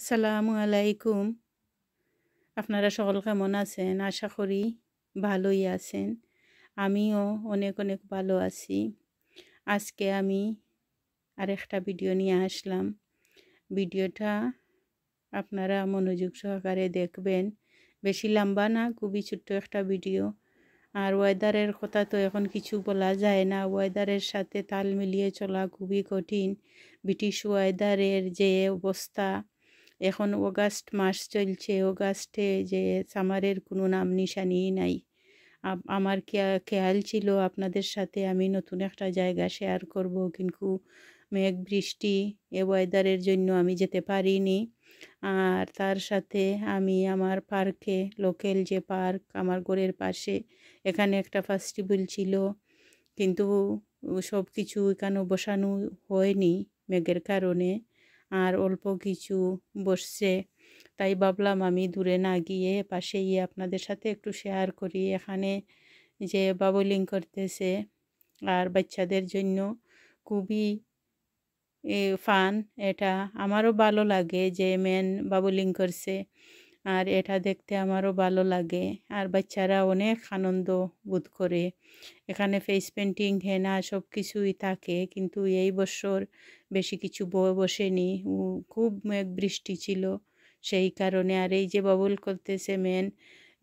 আসসালামু আলাইকুম আপনারা সকল কেমন আছেন আশা করি ভালোই আছেন আমিও অনেক অনেক ভালো আছি আজকে আমি আরেকটা ভিডিও নিয়ে আসলাম ভিডিওটা আপনারা মনোযোগ সহকারে দেখবেন বেশি লম্বা না খুবই ছোট্ট একটা ভিডিও আর ওয়েদারের কথা তো এখন কিছু বলা যায় না ওয়েদারের সাথে তাল মিলিয়ে চলা খুবই কঠিন ব্রিটিশ ওয়েদারের যে অবস্থা এখন অগাস্ট মাস চলছে অগাস্টে যে সামারের কোনো নাম নিশানি নাই আমার খেয়াল ছিল আপনাদের সাথে আমি নতুন একটা জায়গা শেয়ার করব কিন্তু মেঘ বৃষ্টি এ ওয়েদারের জন্য আমি যেতে পারিনি আর তার সাথে আমি আমার পার্কে লোকেল যে পার্ক আমার ঘরের পাশে এখানে একটা ফেস্টিভ্যাল ছিল কিন্তু সব কিছু এখানে বসানো হয়নি মেঘের কারণে আর অল্প কিছু বসছে তাই ভাবলাম আমি দূরে না গিয়ে পাশে গিয়ে আপনাদের সাথে একটু শেয়ার করি এখানে যে বাবলিং করতেছে আর বাচ্চাদের জন্য খুবই ফান এটা আমারও ভালো লাগে যে মেন বাবলিং করছে আর এটা দেখতে আমারও ভালো লাগে আর বাচ্চারা অনেক আনন্দ বোধ করে এখানে ফেস পেন্টিং হেনা সব কিছুই থাকে কিন্তু এই বছর বেশি কিছু বসেনি খুব এক বৃষ্টি ছিল সেই কারণে আর এই যে বাবুল করতেছে মেন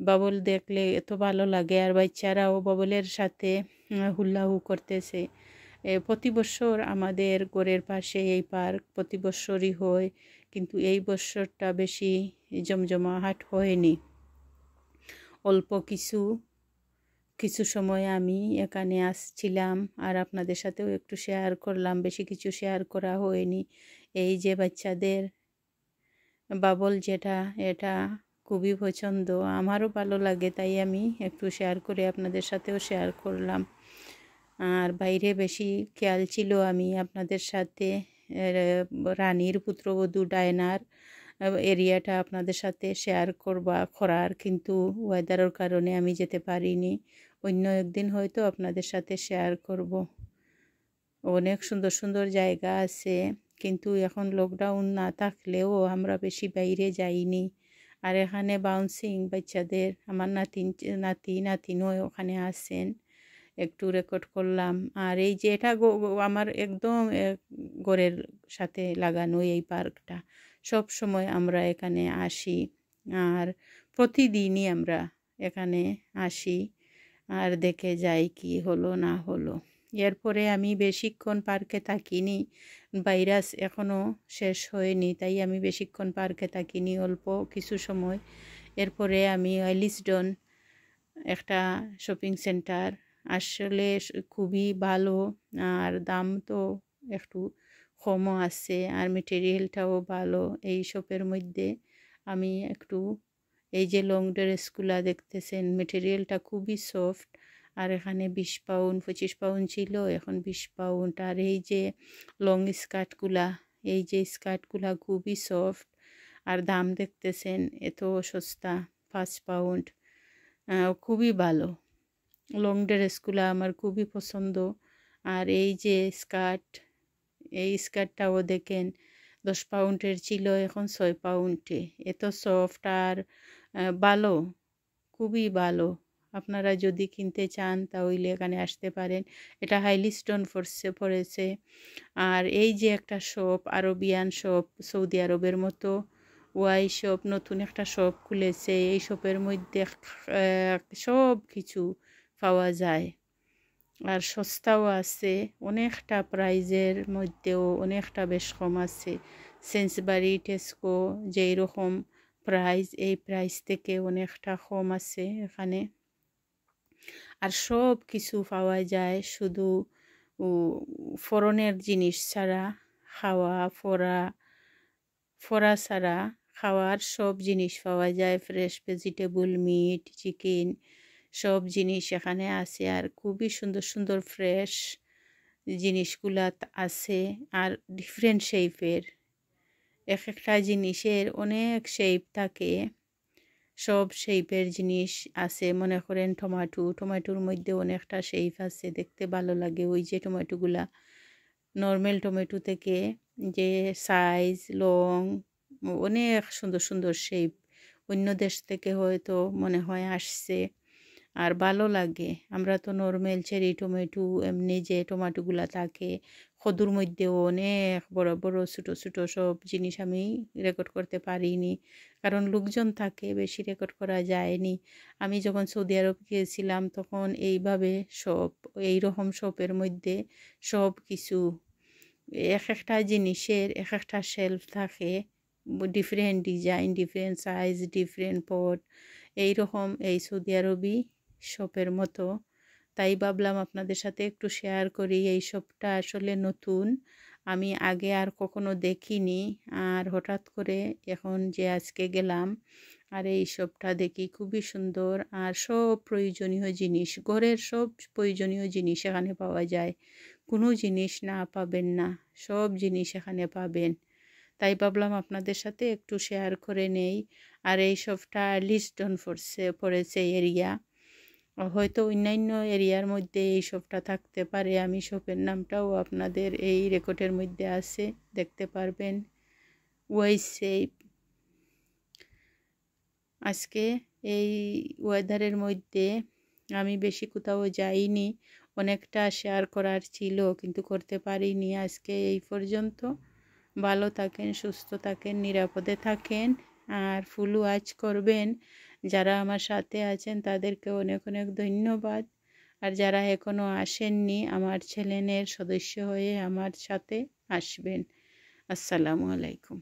বাবুল দেখলে এত ভালো লাগে আর বাচ্চারাও বাবুলের সাথে হুল্লাহু করতেছে প্রতি বছর আমাদের গোড়ের পাশে এই পার্ক প্রতি বছরই হয় কিন্তু এই বছরটা বেশি জমজমাহাট হয়নি অল্প কিছু কিছু সময় আমি এখানে আসছিলাম আর আপনাদের সাথেও একটু শেয়ার করলাম বেশি কিছু শেয়ার করা হয়নি এই যে বাচ্চাদের বাবল যেটা এটা খুবই পছন্দ আমারও ভালো লাগে তাই আমি একটু শেয়ার করে আপনাদের সাথেও শেয়ার করলাম আর বাইরে বেশি খেয়াল ছিল আমি আপনাদের সাথে রানীর পুত্রবধূ ডায়নার এরিয়াটা আপনাদের সাথে শেয়ার করবা করার কিন্তু ওয়েদারের কারণে আমি যেতে পারিনি অন্য একদিন হয়তো আপনাদের সাথে শেয়ার করব অনেক সুন্দর সুন্দর জায়গা আছে কিন্তু এখন লকডাউন না থাকলেও আমরা বেশি বাইরে যাইনি আর এখানে বাউন্সিং বাচ্চাদের আমার নাতিন নাতি নাতিনও ওখানে আসেন একটু রেকর্ড করলাম আর এই যে এটা আমার একদম ঘরের সাথে লাগানো এই পার্কটা সব সময় আমরা এখানে আসি আর প্রতিদিনই আমরা এখানে আসি আর দেখে যাই কি হলো না হলো এরপরে আমি বেশিক্ষণ পার্কে থাকিনি ভাইরাস এখনও শেষ হয়নি তাই আমি বেশিক্ষণ পার্কে থাকিনি অল্প কিছু সময় এরপরে আমি অ্যালিসডন একটা শপিং সেন্টার আসলে খুবই ভালো আর দাম তো একটু কমও আছে আর মেটেরিয়ালটাও ভালো এই শপের মধ্যে আমি একটু এই যে লং ড্রেসগুলা দেখতেছেন মেটেরিয়ালটা খুবই সফট আর এখানে বিশ পাউন্ড পঁচিশ পাউন্ড ছিল এখন বিশ পাউন্ড আর এই যে লং স্কার্টগুলা এই যে স্কার্টগুলা খুবই সফট আর দাম দেখতেছেন এত সস্তা পাঁচ পাউন্ড খুবই ভালো লং ড্রেসগুলো আমার খুবই পছন্দ আর এই যে স্কার্ট এই স্কার্টটাও দেখেন দশ পাউন্ডের ছিল এখন ছয় পাউন্ডে এত সফট আর ভালো খুবই ভালো আপনারা যদি কিনতে চান তাহলে এখানে আসতে পারেন এটা হাইলি স্টোন ফোর্সে পড়েছে আর এই যে একটা শপ আরবিয়ান শপ সৌদি আরবের মতো ওয়াই শপ নতুন একটা শপ খুলেছে এই শপের মধ্যে সব কিছু পাওয়া যায় আর সস্তাও আছে অনেকটা প্রাইজের মধ্যেও অনেকটা বেশ কম আছে সেন্সবাড়ি টেস্কো যেই রকম প্রাইজ এই প্রাইস থেকে অনেকটা কম আছে এখানে আর সব কিছু পাওয়া যায় শুধু ফরনের জিনিস ছাড়া খাওয়া ফরা ফরা ছাড়া খাওয়ার সব জিনিস পাওয়া যায় ফ্রেশ ভেজিটেবল মিট চিকেন সব জিনিস এখানে আছে আর খুবই সুন্দর সুন্দর ফ্রেশ জিনিসগুলা আছে আর ডিফারেন্ট শেপের এক একটা জিনিসের অনেক শেপ থাকে সব শেপের জিনিস আছে মনে করেন টমাটো টমাটোর মধ্যে অনেকটা শেপ আছে দেখতে ভালো লাগে ওই যে টমেটোগুলা নর্মাল টমেটো থেকে যে সাইজ লং অনেক সুন্দর সুন্দর শেপ অন্য দেশ থেকে হয়তো মনে হয় আসছে আর ভালো লাগে আমরা তো নর্মেল চেরি টমেটো এমনি যে টমাটোগুলা থাকে খদুর মধ্যেও অনেক বড় বড় ছোটো ছোটো সব জিনিস আমি রেকর্ড করতে পারিনি কারণ লোকজন থাকে বেশি রেকর্ড করা যায়নি আমি যখন সৌদি আরব গিয়েছিলাম তখন এইভাবে সব এইরকম শপের মধ্যে সব কিছু এক একটা জিনিসের এক একটা শেলফ থাকে different design different size different pot এইরকম এই সৌদি আরবই শপের মতো তাই ভাবলাম আপনাদের সাথে একটু শেয়ার করি এই সবটা আসলে নতুন আমি আগে আর কখনো দেখিনি আর হঠাৎ করে এখন যে আজকে গেলাম আর এই সবটা দেখি খুবই সুন্দর আর সব প্রয়োজনীয় জিনিস ঘরের সব প্রয়োজনীয় জিনিস এখানে পাওয়া যায় কোনো জিনিস না পাবেন না সব জিনিস এখানে পাবেন তাই ভাবলাম আপনাদের সাথে একটু শেয়ার করে নেই আর এই সবটা লিস্টন পড়ছে পড়েছে এরিয়া হয়তো অন্যান্য এরিয়ার মধ্যে এই শপটা থাকতে পারে আমি শপের নামটাও আপনাদের এই রেকর্ডের মধ্যে আছে দেখতে পারবেন ওয়াই সেপ আজকে এই ওয়েদারের মধ্যে আমি বেশি কোথাও যাইনি অনেকটা শেয়ার করার ছিল কিন্তু করতে পারিনি আজকে এই পর্যন্ত ভালো থাকেন সুস্থ থাকেন নিরাপদে থাকেন আর ফুল ওয়াচ করবেন যারা আমার সাথে আছেন তাদেরকে অনেক অনেক ধন্যবাদ আর যারা এখনও আসেননি আমার ছেলেনের সদস্য হয়ে আমার সাথে আসবেন আসসালামু আলাইকুম